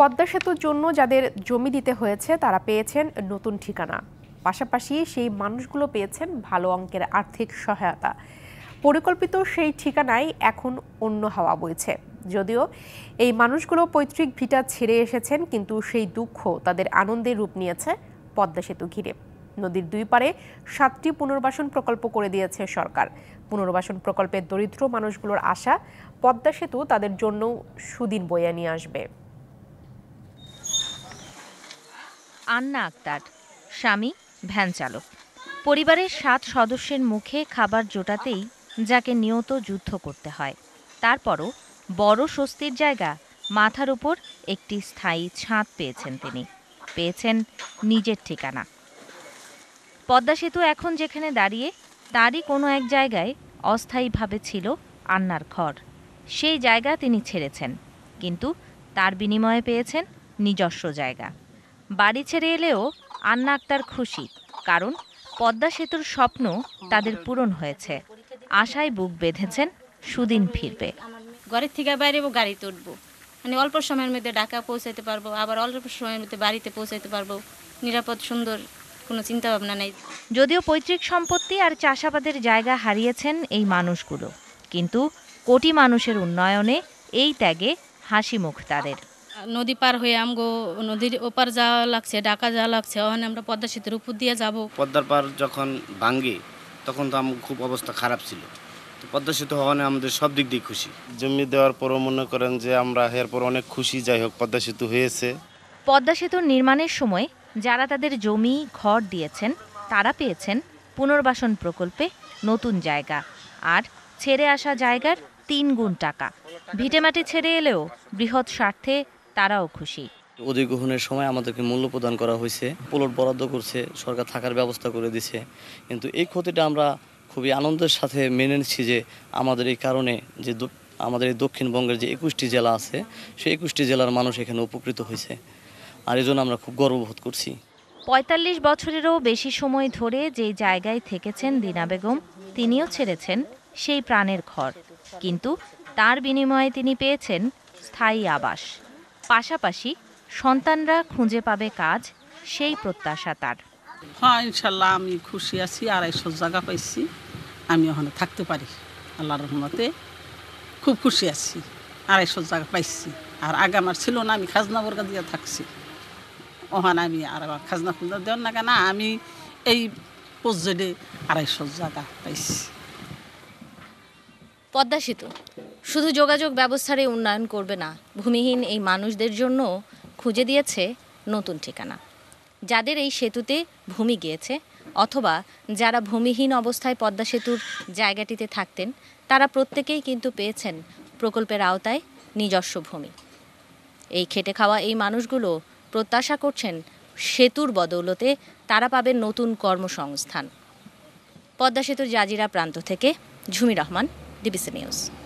পদ্মা সেতুর জন্য যাদের জমি দিতে হয়েছে তারা পেয়েছেন নতুন ঠিকানা পাশাপাশি সেই মানুষগুলো পেয়েছেন ভালো অঙ্কের আর্থিক সহায়তা পরিকল্পিত সেই ঠিকানায় এখন অন্য হাওয়া বইছে যদিও এই মানুষগুলো পৈতৃক ভিটা ছেড়ে এসেছেন কিন্তু সেই দুঃখ তাদের আনন্দের রূপ নিয়েছে পদ্মা সেতু ঘিরে নদীর দুই পারে সাতটি পুনর্বাসন প্রকল্প করে দিয়েছে সরকার পুনর্বাসন প্রকল্পের দরিদ্র মানুষগুলোর আশা পদ্মা সেতু তাদের জন্য সুদিন বয়ে নিয়ে আসবে আন্না আক্তার স্বামী ভ্যান চালক পরিবারের সাত সদস্যের মুখে খাবার জোটাতেই যাকে নিয়ত যুদ্ধ করতে হয় তারপরও বড় স্বস্তির জায়গা মাথার উপর একটি স্থায়ী ছাঁদ পেয়েছেন তিনি পেয়েছেন নিজের ঠিকানা পদ্মা সেতু এখন যেখানে দাঁড়িয়ে তারই কোনো এক জায়গায় অস্থায়ীভাবে ছিল আন্নার ঘর সেই জায়গা তিনি ছেড়েছেন কিন্তু তার বিনিময়ে পেয়েছেন নিজস্ব জায়গা বাড়ি ছেড়ে এলেও আন্না আক্তার খুশি কারণ পদ্মা সেতুর স্বপ্ন তাদের পূরণ হয়েছে আশায় বুক বেঁধেছেন সুদিন ফিরবে ঘরের থেকে বাইরে গাড়িতে উঠবো মানে অল্প সময়ের মধ্যে ঢাকা পৌঁছাতে পারবো আবার অল্প সময়ের মধ্যে বাড়িতে পৌঁছাতে পারবো নিরাপদ সুন্দর কোনো চিন্তা ভাবনা নেই যদিও পৈতৃক সম্পত্তি আর চাষাবাদের জায়গা হারিয়েছেন এই মানুষগুলো কিন্তু কোটি মানুষের উন্নয়নে এই ত্যাগে হাসি মুখ তাদের নদী পার হয়ে আমগো নদীর ওপার যাওয়া লাগছে ঢাকা যাওয়া লাগছে ওখানে আমরা পদ্মা সেতুর উপর দিয়ে যাব পদ্মার পার যখন ভাঙ্গি তখন তো আমার খুব অবস্থা খারাপ ছিল পদ্মা সেতু হওয়ানে আমাদের সব দিক দিয়ে খুশি জমি দেওয়ার পরও মনে করেন যে আমরা এরপর অনেক খুশি যাই হোক পদ্মা সেতু হয়েছে পদ্মা সেতুর নির্মাণের সময় যারা তাদের জমি ঘর দিয়েছেন তারা পেয়েছেন পুনর্বাসন প্রকল্পে নতুন জায়গা আর ছেড়ে আসা জায়গার তিন গুণ টাকা ভিটেমাটি ছেড়ে এলেও বৃহৎ স্বার্থে তারাও খুশি অধিগ্রহণের সময় আমাদেরকে মূল্য প্রদান করা হয়েছে প্লট বরাদ্দ করছে সরকার থাকার ব্যবস্থা করে দিছে কিন্তু এই ক্ষতিটা আমরা খুবই আনন্দের সাথে মেনে নিচ্ছি যে আমাদের এই কারণে যে আমাদের এই দক্ষিণবঙ্গের যে একুশটি জেলা আছে সেই একুশটি জেলার মানুষ এখানে উপকৃত হয়েছে আর এই আমরা খুব গর্ববোধ করছি পঁয়তাল্লিশ বছরেরও বেশি সময় ধরে যে জায়গায় থেকেছেন দিনা বেগম তিনিও ছেড়েছেন সেই প্রাণের ঘর কিন্তু তার বিনিময়ে তিনি পেয়েছেন স্থায়ী আবাস পাশাপাশি সন্তানরা খুঁজে পাবে কাজ সেই প্রত্যাশা তার হ্যাঁ ইনশাল্লাহ আমি খুশি আছি আড়াইশো জায়গা পাইছি আমি ওখানে থাকতে পারি আল্লাহর রহমতে খুব খুশি আছি আড়াইশো জায়গা পাইছি আর আগে আমার ছিল না আমি খাজনা বর্গা দিয়ে থাকছি ওখানে আমি আর খাজনা খুজনা দেওয়ার না কেন আমি এই পর্যায়ে আড়াইশো জায়গা পাইছি পদ্মা সেতু শুধু যোগাযোগ ব্যবস্থার উন্নয়ন করবে না ভূমিহীন এই মানুষদের জন্য খুঁজে দিয়েছে নতুন ঠিকানা যাদের এই সেতুতে ভূমি গিয়েছে অথবা যারা ভূমিহীন অবস্থায় পদ্মা সেতুর জায়গাটিতে থাকতেন তারা প্রত্যেকেই কিন্তু পেয়েছেন প্রকল্পের আওতায় নিজস্ব ভূমি এই খেটে খাওয়া এই মানুষগুলো প্রত্যাশা করছেন সেতুর বদৌলতে তারা পাবেন নতুন কর্মসংস্থান পদ্মা সেতুর জাজিরা প্রান্ত থেকে ঝুমি রহমান ডিবিসি নিউজ